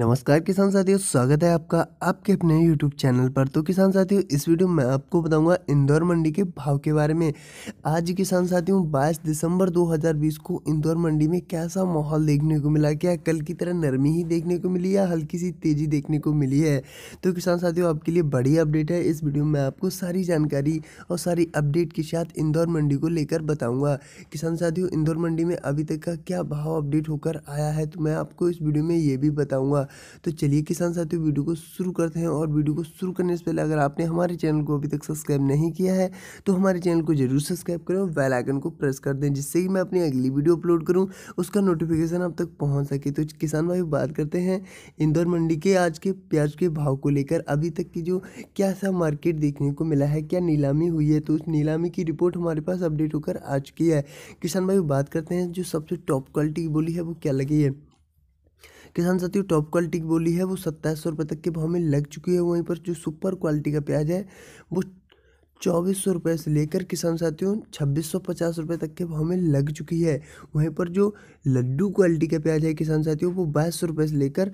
नमस्कार किसान साथियों स्वागत है आपका आपके अपने यूट्यूब चैनल पर तो किसान साथियों इस वीडियो में आपको बताऊंगा इंदौर मंडी के भाव के बारे में आज किसान साथियों 22 दिसंबर 2020 को इंदौर मंडी में कैसा माहौल देखने को मिला क्या कल की तरह नरमी ही देखने को मिली या हल्की सी तेज़ी देखने को मिली है तो किसान साथियों आपके लिए बड़ी अपडेट है इस वीडियो में आपको सारी जानकारी और सारी अपडेट के साथ इंदौर मंडी को लेकर बताऊँगा किसान साथियों इंदौर मंडी में अभी तक का क्या भाव अपडेट होकर आया है तो मैं आपको इस वीडियो में ये भी बताऊँगा तो चलिए किसान साथियों वीडियो को शुरू करते हैं और वीडियो को शुरू करने से पहले अगर आपने हमारे चैनल को अभी तक सब्सक्राइब नहीं किया है तो हमारे चैनल को जरूर सब्सक्राइब करें और बेल आइकन को प्रेस कर दें जिससे कि मैं अपनी अगली वीडियो अपलोड करूँ उसका नोटिफिकेशन आप तक पहुँच सके तो किसान भाई बात करते हैं इंदौर मंडी के आज के प्याज के भाव को लेकर अभी तक की जो क्या सा मार्केट देखने को मिला है क्या नीलामी हुई है तो उस नीलामी की रिपोर्ट हमारे पास अपडेट होकर आ चुकी है किसान भाई बात करते हैं जो सबसे टॉप क्वालिटी की बोली है वो क्या लगी है किसान साथियों टॉप क्वालिटी की बोली है वो सत्ताईस सौ रुपये तक के भाव में लग चुकी है वहीं पर जो सुपर क्वालिटी का प्याज है वो चौबीस सौ रुपये से लेकर किसान साथियों छब्बीस सौ पचास रुपये तक के भाव में लग चुकी है वहीं पर जो लड्डू क्वालिटी का प्याज है किसान साथियों वो बाईस सौ रुपये से लेकर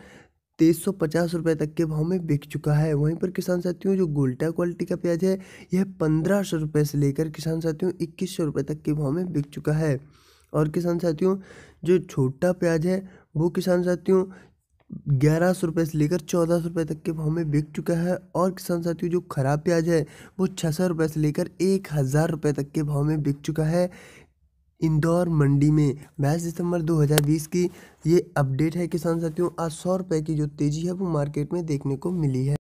तेईस सौ पचास रुपये तक के भाव में बिक चुका है वहीं पर किसान साथियों जो गोल्टा क्वालिटी का प्याज है यह पंद्रह सौ रुपये से लेकर किसान साथियों इक्कीस सौ रुपये तक के भाव में बिक चुका है और किसान साथियों जो छोटा प्याज है वो किसान साथियों ग्यारह सौ रुपये से लेकर चौदह सौ रुपये तक के भाव में बिक चुका है और किसान साथियों जो खराब प्याज है वो छः सौ रुपये से लेकर एक हज़ार रुपये तक के भाव में बिक चुका है इंदौर मंडी में बाईस दिसंबर 2020 की ये अपडेट है किसान साथियों आज सौ रुपये की जो तेज़ी है वो मार्केट में देखने को मिली है